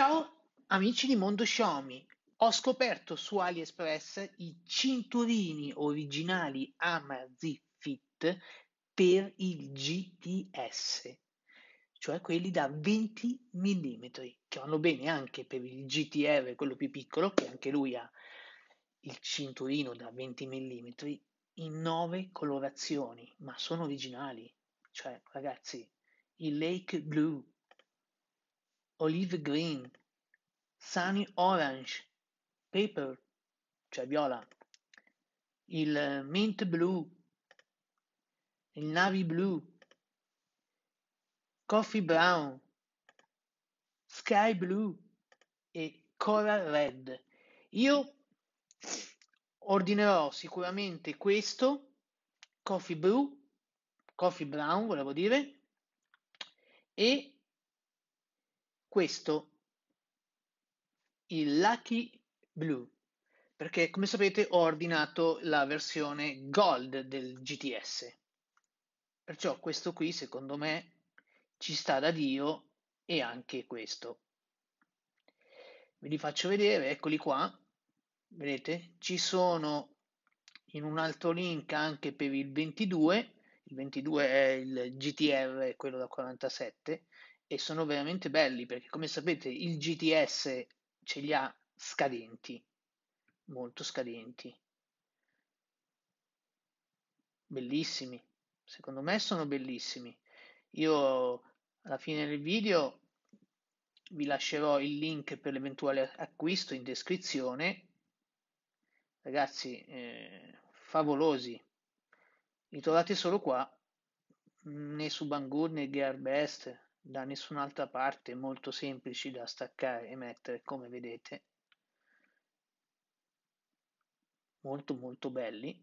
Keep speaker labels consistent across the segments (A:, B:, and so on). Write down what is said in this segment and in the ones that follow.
A: Ciao amici di Mondo Xiaomi, ho scoperto su AliExpress i cinturini originali Amazfit per il GTS, cioè quelli da 20 mm, che vanno bene anche per il GTR, quello più piccolo, che anche lui ha il cinturino da 20 mm in 9 colorazioni, ma sono originali, cioè ragazzi, il Lake Blue Olive Green, Sunny Orange, Paper, cioè viola, il Mint Blue, il Navy Blue, Coffee Brown, Sky Blue e Coral Red. Io ordinerò sicuramente questo, Coffee Blue, Coffee Brown volevo dire, e questo il Lucky Blue perché come sapete ho ordinato la versione gold del GTS perciò questo qui secondo me ci sta da dio e anche questo ve li faccio vedere eccoli qua vedete ci sono in un altro link anche per il 22 il 22 è il GTR quello da 47 e sono veramente belli perché come sapete il GTS ce li ha scadenti, molto scadenti, bellissimi, secondo me sono bellissimi. Io alla fine del video vi lascerò il link per l'eventuale acquisto in descrizione. Ragazzi, eh, favolosi, li trovate solo qua, né su Banggood né Gearbest da nessun'altra parte molto semplici da staccare e mettere come vedete molto molto belli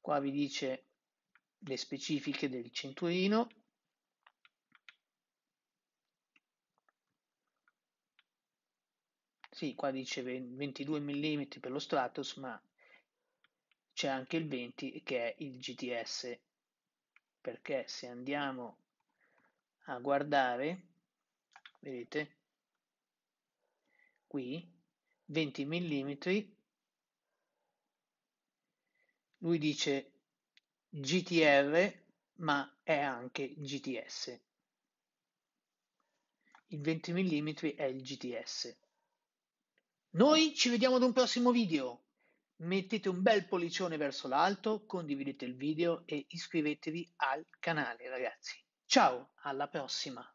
A: qua vi dice le specifiche del cinturino sì qua dice 22 mm per lo stratus ma c'è anche il 20 che è il GTS perché se andiamo a guardare vedete qui 20 mm lui dice GTR ma è anche GTS il 20 mm è il GTS noi ci vediamo ad un prossimo video Mettete un bel pollicione verso l'alto, condividete il video e iscrivetevi al canale ragazzi. Ciao, alla prossima!